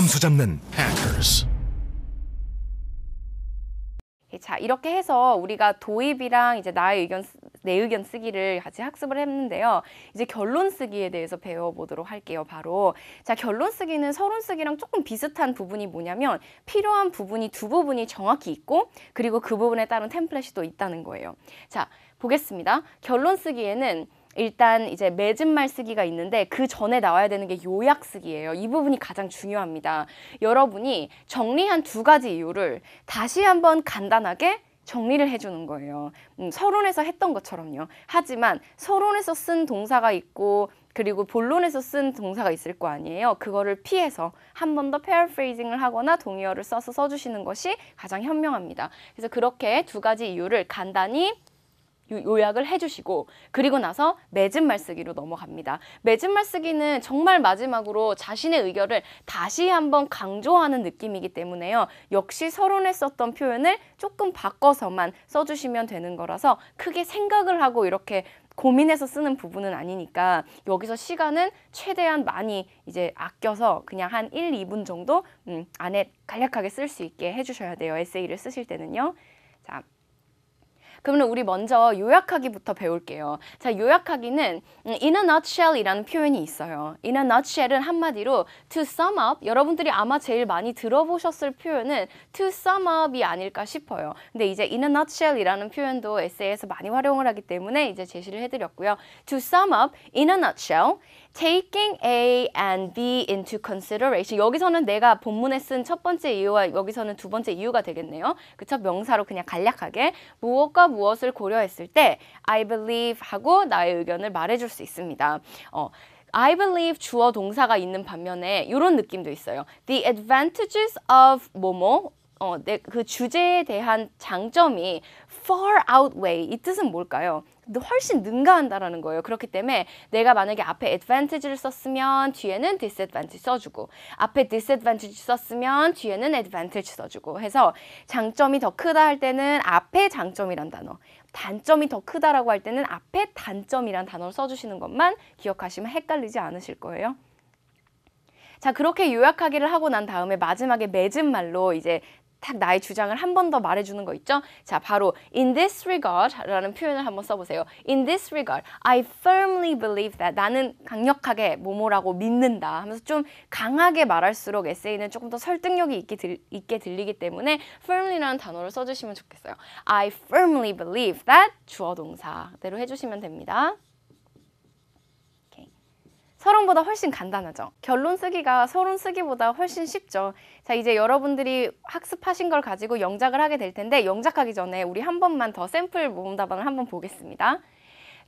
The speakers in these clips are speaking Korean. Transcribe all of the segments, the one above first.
점수 잡는 hackers. 예, 자 이렇게 해서 우리가 도입이랑 이제 나의 의견 내 의견 쓰기를 같이 학습을 했는데요. 이제 결론 쓰기에 대해서 배워보도록 할게요. 바로 자 결론 쓰기는 서론 쓰기랑 조금 비슷한 부분이 뭐냐면 필요한 부분이 두 부분이 정확히 있고 그리고 그 부분에 따른 템플릿이 또 있다는 거예요. 자 보겠습니다. 결론 쓰기에는 일단 이제 맺진말 쓰기가 있는데 그 전에 나와야 되는 게 요약 쓰기예요. 이 부분이 가장 중요합니다. 여러분이 정리한 두 가지 이유를 다시 한번 간단하게 정리를 해주는 거예요. 음, 서론에서 했던 것처럼요. 하지만 서론에서 쓴 동사가 있고 그리고 본론에서 쓴 동사가 있을 거 아니에요. 그거를 피해서 한 번 더 p a r a p h 을 하거나 동의어를 써서 써주시는 것이 가장 현명합니다. 그래서 그렇게 두 가지 이유를 간단히 요약을 해주시고 그리고 나서 매진말 쓰기로 넘어갑니다. 매진말 쓰기는 정말 마지막으로 자신의 의견을 다시 한번 강조하는 느낌이기 때문에요. 역시 서론에 썼던 표현을 조금 바꿔서만 써주시면 되는 거라서 크게 생각을 하고 이렇게 고민해서 쓰는 부분은 아니니까 여기서 시간은 최대한 많이 이제 아껴서 그냥 한 1, 2분 정도 음, 안에 간략하게 쓸 수 있게 해주셔야 돼요. 에세이를 쓰실 때는요. 자. 그러면 우리 먼저 요약하기부터 배울게요. 자, 요약하기는 음, in a nutshell이라는 표현이 있어요. in a nutshell은 한마디로 to sum up, 여러분들이 아마 제일 많이 들어보셨을 표현은 to sum up이 아닐까 싶어요. 근데 이제 in a nutshell이라는 표현도 에세이에서 많이 활용을 하기 때문에 이제 제시를 해드렸고요. to sum up, in a nutshell, taking A and B into consideration. 여기서는 내가 본문에 쓴 첫 번째 이유와 여기서는 두 번째 이유가 되겠네요. 그쵸? 명사로 그냥 간략하게 무엇과 무엇을 고려했을 때 I believe 하고 나의 의견을 말해줄 수 있습니다. 어, I believe 주어 동사가 있는 반면에 이런 느낌도 있어요. The advantages of 뭐뭐 어, 내, 그 주제에 대한 장점이 far outweigh 이 뜻은 뭘까요? 훨씬 능가한다라는 거예요. 그렇기 때문에 내가 만약에 앞에 advantage를 썼으면 뒤에는 disadvantage 써주고 앞에 disadvantage 썼으면 뒤에는 advantage 써주고 해서 장점이 더 크다 할 때는 앞에 장점이란 단어 단점이 더 크다라고 할 때는 앞에 단점이란 단어를 써주시는 것만 기억하시면 헷갈리지 않으실 거예요. 자 그렇게 요약하기를 하고 난 다음에 마지막에 맺은 말로 이제 딱 나의 주장을 한 번 더 말해주는 거 있죠? 자, 바로 in this regard라는 표현을 한번 써보세요. in this regard, I firmly believe that 나는 강력하게 뭐뭐라고 믿는다 하면서 좀 강하게 말할수록 에세이는 조금 더 설득력이 있게, 들, 있게 들리기 때문에 firmly라는 단어를 써주시면 좋겠어요. I firmly believe that 주어 동사대로 해주시면 됩니다. 서론보다 훨씬 간단하죠. 결론 쓰기가 서론 쓰기보다 훨씬 쉽죠. 자, 이제 여러분들이 학습하신 걸 가지고 영작을 하게 될 텐데 영작하기 전에 우리 한 번만 더 샘플 모음 답안을 한번 보겠습니다.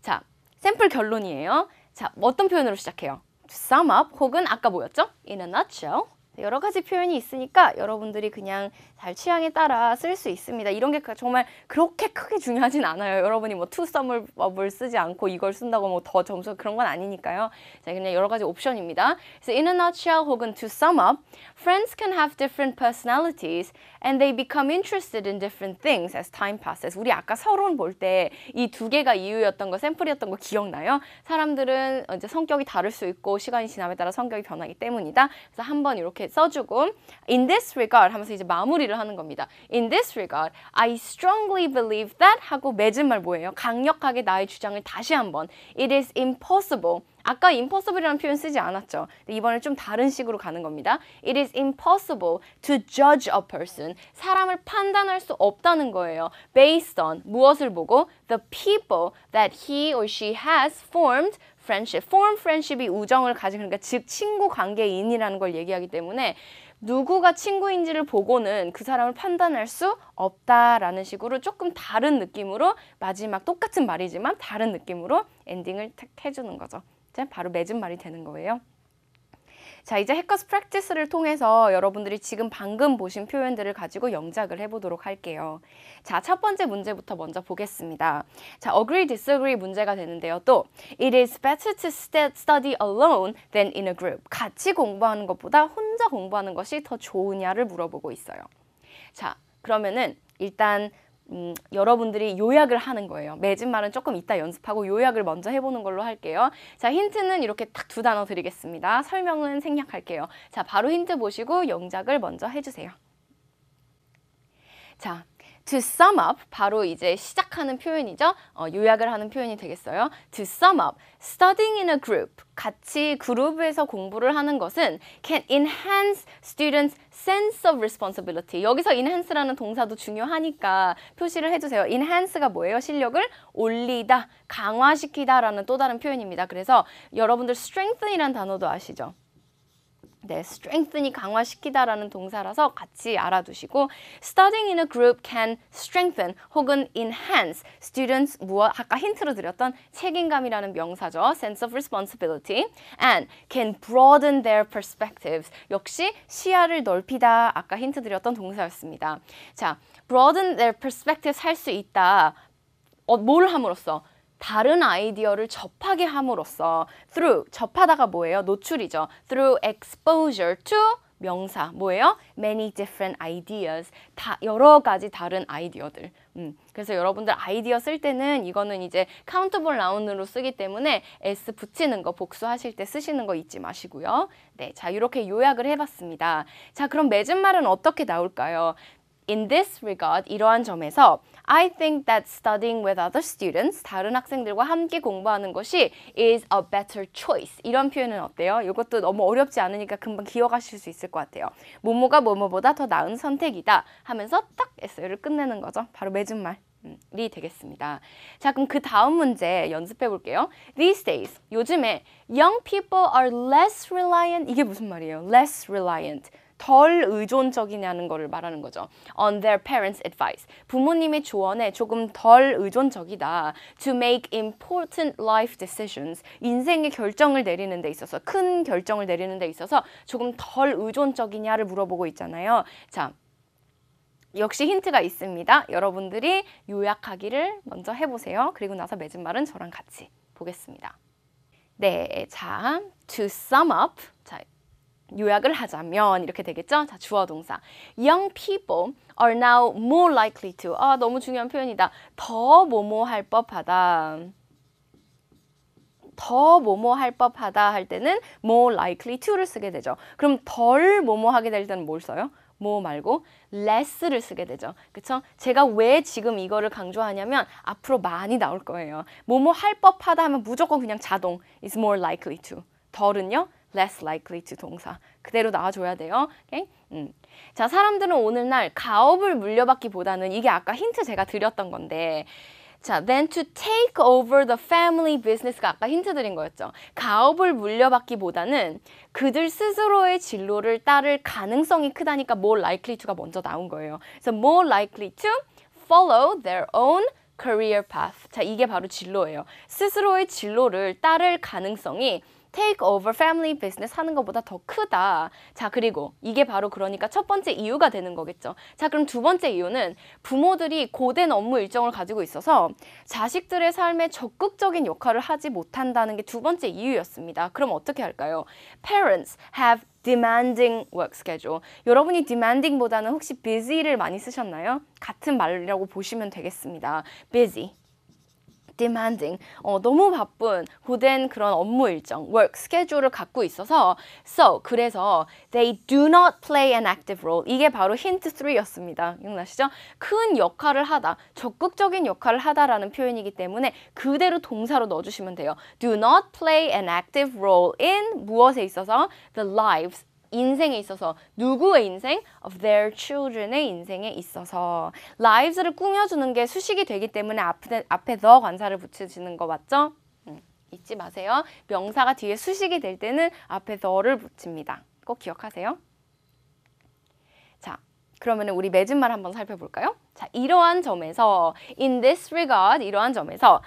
자, 샘플 결론이에요. 자, 어떤 표현으로 시작해요? sum up 혹은 아까 뭐였죠? in a nutshell 여러 가지 표현이 있으니까 여러분들이 그냥 잘 취향에 따라 쓸 수 있습니다. 이런 게 그, 정말 그렇게 크게 중요하진 않아요. 여러분이 뭐 투썸을 을 쓰지 않고 이걸 쓴다고 뭐 더 점수 그런 건 아니니까요. 자, 그냥 여러 가지 옵션입니다. 그래 in a nutshell 혹은 to sum up, friends can have different personalities and they become interested in different things as time passes. 우리 아까 서론 볼 때 이 두 개가 이유였던 거 샘플이었던 거 기억나요? 사람들은 이제 성격이 다를 수 있고 시간이 지남에 따라 성격이 변하기 때문이다. 그래서 한번 이렇게 써주고 in this regard 하면서 이제 마무리를 하는 겁니다. in this regard, I strongly believe that 하고 맺은 말 뭐예요? 강력하게 나의 주장을 다시 한번 it is impossible 아까 impossible이라는 표현 쓰지 않았죠. 이번에 좀 다른 식으로 가는 겁니다. It is impossible to judge a person. 사람을 판단할 수 없다는 거예요. Based on 무엇을 보고 the people that he or she has formed friendship, form friendship이 우정을 가진 그러니까 즉 친구 관계인이라는 걸 얘기하기 때문에 누구가 친구인지를 보고는 그 사람을 판단할 수 없다라는 식으로 조금 다른 느낌으로 마지막 똑같은 말이지만 다른 느낌으로 엔딩을 탁 해주는 거죠. 이제 바로 맺은 말이 되는 거예요. 자, 이제 해커스 프랙티스를 통해서 여러분들이 지금 방금 보신 표현들을 가지고 영작을 해보도록 할게요. 자, 첫 번째 문제부터 먼저 보겠습니다. 자, agree, disagree 문제가 되는데요. 또, it is better to study alone than in a group. 같이 공부하는 것보다 혼자 공부하는 것이 더 좋으냐를 물어보고 있어요. 자, 그러면은 일단 음, 여러분들이 요약을 하는 거예요. 매진말은 조금 이따 연습하고 요약을 먼저 해보는 걸로 할게요. 자, 힌트는 이렇게 딱 두 단어 드리겠습니다. 설명은 생략할게요. 자, 바로 힌트 보시고 영작을 먼저 해주세요. 자, to sum up 바로 이제 시작하는 표현이죠. 어, 요약을 하는 표현이 되겠어요. to sum up, studying in a group 같이 그룹에서 공부를 하는 것은 can enhance students' sense of responsibility. 여기서 enhance라는 동사도 중요하니까 표시를 해주세요. enhance가 뭐예요? 실력을 올리다, 강화시키다라는 또 다른 표현입니다. 그래서 여러분들 strengthen이란 단어도 아시죠? 네, strengthen이 강화시키다라는 동사라서 같이 알아두시고 studying in a group can strengthen 혹은 enhance students 무엇 아까 힌트로 드렸던 책임감이라는 명사죠. sense of responsibility and can broaden their perspectives 역시 시야를 넓히다 아까 힌트 드렸던 동사였습니다. 자, broaden their perspectives 할 수 있다. 어, 뭘 함으로써 다른 아이디어를 접하게 함으로써 through 접하다가 뭐예요? 노출이죠. through exposure to 명사 뭐예요? many different ideas 다 여러 가지 다른 아이디어들 음, 그래서 여러분들 아이디어 쓸 때는 이거는 이제 카운트볼 라운드로 쓰기 때문에 s 붙이는 거 복수하실 때 쓰시는 거 잊지 마시고요 네, 자 이렇게 요약을 해봤습니다 자 그럼 맺은 말은 어떻게 나올까요? In this regard, 이러한 점에서 I think that studying with other students, 다른 학생들과 함께 공부하는 것이 is a better choice. 이런 표현은 어때요? 이것도 너무 어렵지 않으니까 금방 기억하실 수 있을 것 같아요. 모모가모모보다더 나은 선택이다 하면서 딱 SO를 끝내는 거죠. 바로 맺은 말이 되겠습니다. 자, 그럼 그 다음 문제 연습해 볼게요. These days, 요즘에 young people are less reliant. 이게 무슨 말이에요? less reliant. 덜 의존적이냐는 것을 말하는 거죠. On their parents' advice. 부모님의 조언에 조금 덜 의존적이다. To make important life decisions. 인생의 결정을 내리는 데 있어서 큰 결정을 내리는 데 있어서 조금 덜 의존적이냐를 물어보고 있잖아요. 자, 역시 힌트가 있습니다. 여러분들이 요약하기를 먼저 해보세요. 그리고 나서 맺은 말은 저랑 같이 보겠습니다. 네, 자, to sum up. 자, 요약을 하자면 이렇게 되겠죠? 자, 주어 동사. Young people are now more likely to. 아, 너무 중요한 표현이다. 더 뭐뭐 할 법하다. 더 뭐뭐 할 법하다 할 때는 more likely to를 쓰게 되죠. 그럼 덜 뭐뭐 하게 될 때는 뭘 써요? 뭐 말고 less를 쓰게 되죠. 그쵸? 제가 왜 지금 이거를 강조하냐면 앞으로 많이 나올 거예요. 뭐뭐 할 법하다 하면 무조건 그냥 자동 is more likely to. 덜은요? less likely to 동사 그대로 나와줘야 돼요. 오케이? 음. 자, 사람들은 오늘날 가업을 물려받기보다는 이게 아까 힌트 제가 드렸던 건데 자, then to take over the family business가 아까 힌트 드린 거였죠. 가업을 물려받기보다는 그들 스스로의 진로를 따를 가능성이 크다니까 more likely to가 먼저 나온 거예요. 그래서 more likely to follow their own career path. 자, 이게 바로 진로예요. 스스로의 진로를 따를 가능성이 take over family business 하는 것보다 더 크다. 자, 그리고 이게 바로 그러니까 첫 번째 이유가 되는 거겠죠. 자, 그럼 두 번째 이유는 부모들이 고된 업무 일정을 가지고 있어서 자식들의 삶에 적극적인 역할을 하지 못한다는 게 두 번째 이유였습니다. 그럼 어떻게 할까요? Parents have demanding work schedule. 여러분이 demanding보다는 혹시 busy를 많이 쓰셨나요? 같은 말이라고 보시면 되겠습니다. busy. demanding, 어, 너무 바쁜 고된 그런 업무 일정, work 스케줄을 갖고 있어서 so 그래서 they do not play an active role 이게 바로 힌트 3였습니다. 기억나시죠? 큰 역할을 하다, 적극적인 역할을 하다라는 표현이기 때문에 그대로 동사로 넣어주시면 돼요. do not play an active role in 무엇에 있어서 the lives 인생에 있어서 누구의 인생? of their children의 인생에 있어서 lives를 꾸며주는 게 수식이 되기 때문에 앞에, 앞에 t 관사를 붙여주는거 맞죠? 음, 잊지 마세요. 명사가 뒤에 수식이 될 때는 앞에 the를 붙입니다. 꼭 기억하세요. 자, 그러면 우리 매진말 한번 살펴볼까요? 자, 이러한 점에서 in this regard 이러한 점에서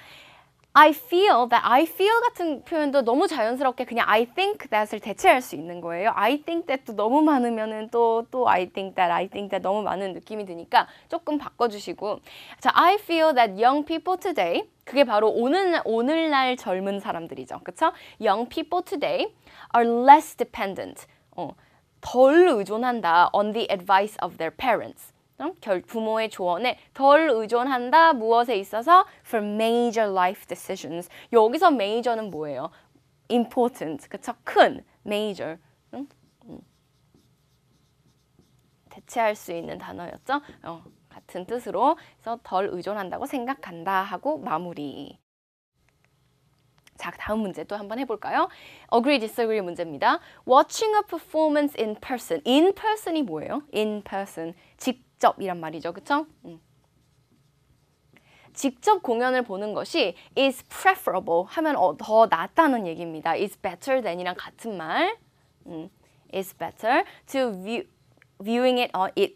I feel that I feel 같은 표현도 너무 자연스럽게 그냥 I think that을 대체할 수 있는 거예요. I think that도 너무 많으면은 또또 I think that I think that 너무 많은 느낌이 드니까 조금 바꿔주시고 자 I feel that young people today 그게 바로 오늘 오늘날 젊은 사람들이죠, 그렇죠? Young people today are less dependent. 어, 덜 의존한다 on the advice of their parents. 부모의 조언에 덜 의존한다 무엇에 있어서 for major life decisions 여기서 major는 뭐예요? important 그쵸? 큰 major 응? 대체할 수 있는 단어였죠? 어, 같은 뜻으로 그래서 덜 의존한다고 생각한다 하고 마무리 자, 다음 문제 또 한번 해볼까요? Agree, disagree 문제입니다. Watching a performance in person. In person이 뭐예요? In person. 직 직접이란 말이죠. 그쵸? 음. 직접 공연을 보는 것이 is preferable 하면 어, 더 낫다는 얘기입니다. is better than이랑 같은 말. 음, is better to view, viewing it on it.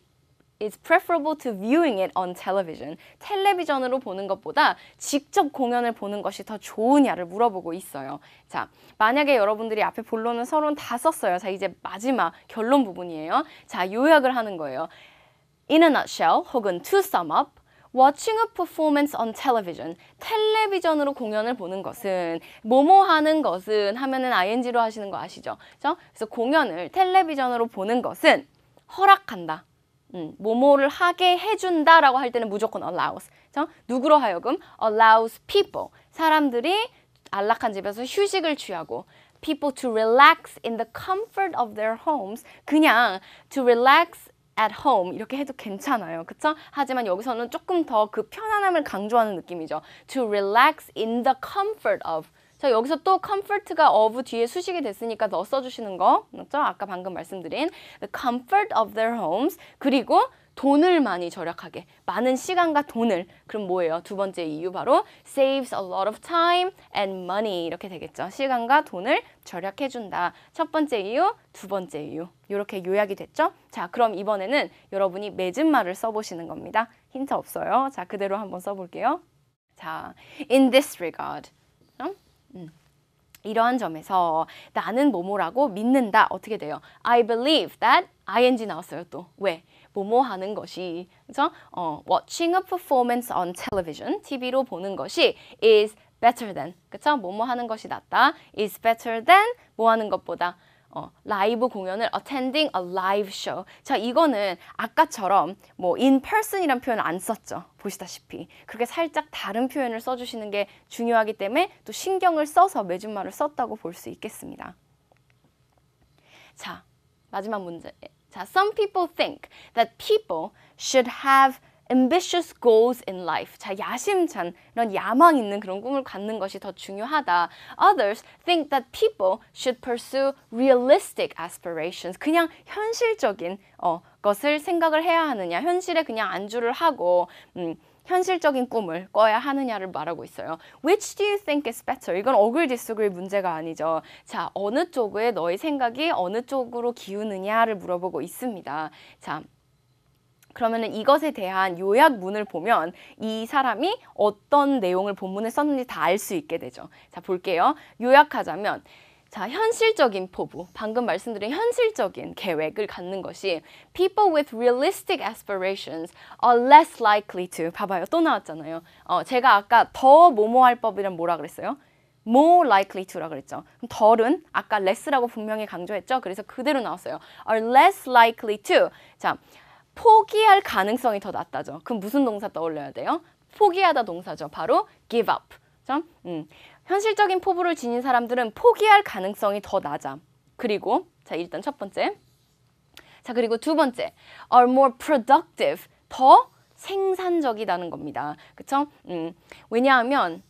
i s preferable to viewing it on television. 텔레비전으로 보는 것보다 직접 공연을 보는 것이 더 좋으냐를 물어보고 있어요. 자, 만약에 여러분들이 앞에 본론은 서론 다 썼어요. 자, 이제 마지막 결론 부분이에요. 자, 요약을 하는 거예요. In a nutshell 혹은 to sum up, watching a performance on television, 텔레비전으로 공연을 보는 것은 뭐뭐 하는 것은 하면은 ing로 하시는 거 아시죠? 그죠? 그래서 공연을 텔레비전으로 보는 것은 허락한다. 음, 뭐뭐를 하게 해준다라고 할 때는 무조건 allows. 그죠? 누구로 하여금 allows people 사람들이 안락한 집에서 휴식을 취하고 people to relax in the comfort of their homes 그냥 to relax at home 이렇게 해도 괜찮아요. 그쵸? 하지만 여기서는 조금 더 그 편안함을 강조하는 느낌이죠. To relax in the comfort of 자 여기서 또 comfort가 of 뒤에 수식이 됐으니까 더 써주시는 거 맞죠? 아까 방금 말씀드린 the comfort of their homes 그리고 돈을 많이 절약하게 많은 시간과 돈을 그럼 뭐예요? 두 번째 이유 바로 saves a lot of time and money 이렇게 되겠죠. 시간과 돈을 절약해준다. 첫 번째 이유, 두 번째 이유 이렇게 요약이 됐죠. 자 그럼 이번에는 여러분이 맺은말을 써보시는 겁니다. 힌트 없어요. 자 그대로 한번 써볼게요. 자, in this regard 음. 이러한 점에서 나는 뭐뭐라고 믿는다 어떻게 돼요? I believe that ing 나왔어요 또 왜? 뭐뭐 하는 것이 그래서 어, watching a performance on television TV로 보는 것이 is better than 그쵸? 뭐뭐 하는 것이 낫다 is better than 뭐 하는 것보다 어, 라이브 공연을 attending a live show. 자, 이거는 아까처럼 뭐 in person이란 표현을 안 썼죠. 보시다시피. 그렇게 살짝 다른 표현을 써주시는 게 중요하기 때문에 또 신경을 써서 매주말을 썼다고 볼 수 있겠습니다. 자, 마지막 문제. 자, some people think that people should have ambitious goals in life. 자, 야심찬 이런 야망 있는 그런 꿈을 갖는 것이 더 중요하다. Others think that people should pursue realistic aspirations. 그냥 현실적인 어, 것을 생각을 해야 하느냐, 현실에 그냥 안주를 하고 음, 현실적인 꿈을 꿔야 하느냐를 말하고 있어요. Which do you think is better? 이건 어글 디스글 문제가 아니죠. 자, 어느 쪽에 너의 생각이 어느 쪽으로 기우느냐를 물어보고 있습니다. 자, 그러면은 이것에 대한 요약문을 보면 이 사람이 어떤 내용을 본문에 썼는지 다 알 수 있게 되죠. 자, 볼게요. 요약하자면 자, 현실적인 포부. 방금 말씀드린 현실적인 계획을 갖는 것이 people with realistic aspirations are less likely to 봐봐요. 또 나왔잖아요. 어, 제가 아까 더 뭐뭐할 법이란 뭐라 그랬어요? more likely to라 그랬죠. 그럼 덜은 아까 less라고 분명히 강조했죠. 그래서 그대로 나왔어요. are less likely to. 자, 포기할 가능성이 더 낮다죠. 그럼 무슨 동사 떠올려야 돼요? 포기하다 동사죠. 바로 give up. 그렇죠? 음. 현실적인 포부를 지닌 사람들은 포기할 가능성이 더 낮아. 그리고 자 일단 첫 번째. 자 그리고 두 번째 are more productive 더 생산적이라는 겁니다. 그렇죠? 음. 왜냐하면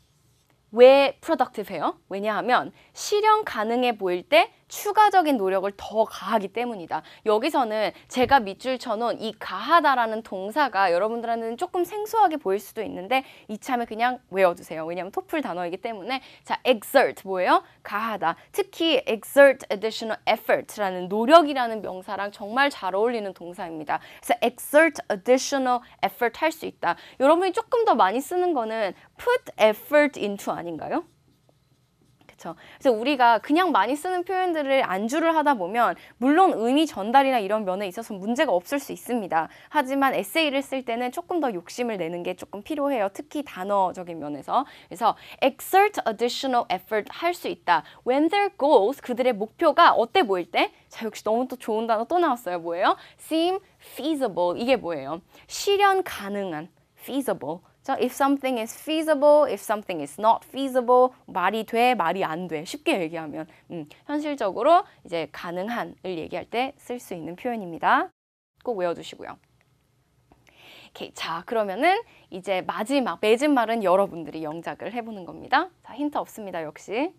왜 productive해요? 왜냐하면 실현 가능해 보일 때 추가적인 노력을 더 가하기 때문이다. 여기서는 제가 밑줄 쳐놓은 이 가하다라는 동사가 여러분들한테는 조금 생소하게 보일 수도 있는데 이참에 그냥 외워두세요. 왜냐하면 토플 단어이기 때문에 자, exert 뭐예요? 가하다. 특히 exert additional effort라는 노력이라는 명사랑 정말 잘 어울리는 동사입니다. 그래서 exert additional effort 할 수 있다. 여러분이 조금 더 많이 쓰는 거는 put effort into 아닌가요? 그렇죠. 그래서 우리가 그냥 많이 쓰는 표현들을 안주를 하다 보면 물론 의미 전달이나 이런 면에 있어서 문제가 없을 수 있습니다. 하지만 에세이를 쓸 때는 조금 더 욕심을 내는 게 조금 필요해요. 특히 단어적인 면에서. 그래서 exert additional effort 할 수 있다. When their goals 그들의 목표가 어때 보일 때? 자 역시 너무 또 좋은 단어 또 나왔어요. 뭐예요? seem feasible 이게 뭐예요? 실현 가능한 feasible 자, if something is feasible, if something is not feasible, 말이 돼, 말이 안 돼. 쉽게 얘기하면 음, 현실적으로 이제 가능한을 얘기할 때 쓸 수 있는 표현입니다. 꼭 외워두시고요. 오케이, 자 그러면은 이제 마지막 맺은 말은 여러분들이 영작을 해보는 겁니다. 자 힌트 없습니다 역시.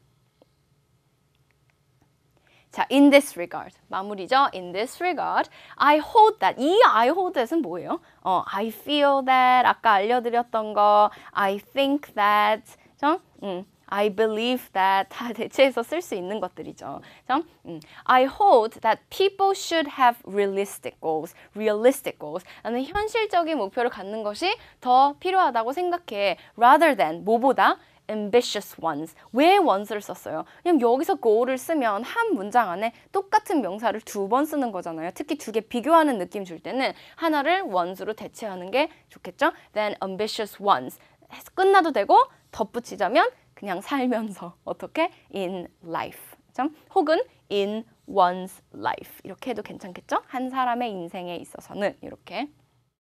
자, in this regard. 마무리죠. In this regard, I hold that. 이 I hold that은 뭐예요? 어, I feel that. 아까 알려드렸던 거. I think that. 그 음, I believe that. 다 대체해서 쓸 수 있는 것들이죠. 그 음, I hold that people should have realistic goals. Realistic goals. 나는 현실적인 목표를 갖는 것이 더 필요하다고 생각해. Rather than, 뭐보다? ambitious ones. 왜 ones를 썼어요? 그냥 여기서 go를 쓰면 한 문장 안에 똑같은 명사를 두 번 쓰는 거잖아요. 특히 두 개 비교하는 느낌 줄 때는 하나를 ones로 대체하는 게 좋겠죠? Then ambitious ones. 끝나도 되고 덧붙이자면 그냥 살면서 어떻게 in life. 그렇죠? 혹은 in one's life 이렇게 해도 괜찮겠죠? 한 사람의 인생에 있어서는 이렇게